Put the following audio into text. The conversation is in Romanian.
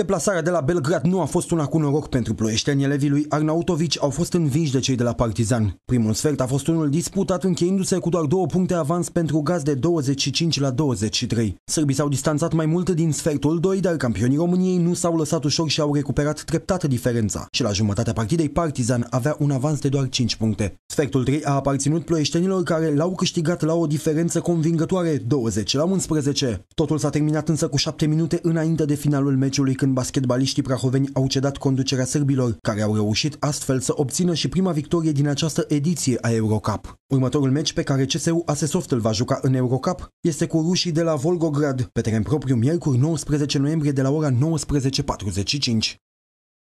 Deplasarea de la Belgrad nu a fost una cu noroc pentru ploieșteni. Elevii lui Arnautovici au fost învinși de cei de la Partizan. Primul sfert a fost unul disputat, încheindu-se cu doar două puncte avans pentru gaz de 25 la 23. Sârbii s-au distanțat mai mult din sfertul 2, dar campionii României nu s-au lăsat ușor și au recuperat treptată diferența. Și la jumătatea partidei, Partizan avea un avans de doar 5 puncte. Sfertul 3 a aparținut ploieștenilor care l-au câștigat la o diferență convingătoare 20 la 11. Totul s-a terminat însă cu 7 minute înainte de finalul meciului când când basketbaliștii prahoveni au cedat conducerea sârbilor, care au reușit astfel să obțină și prima victorie din această ediție a Eurocup. Următorul meci pe care CSU Asesoft îl va juca în Eurocup este cu rușii de la Volgograd, pe teren propriu miercuri 19 noiembrie de la ora 19.45.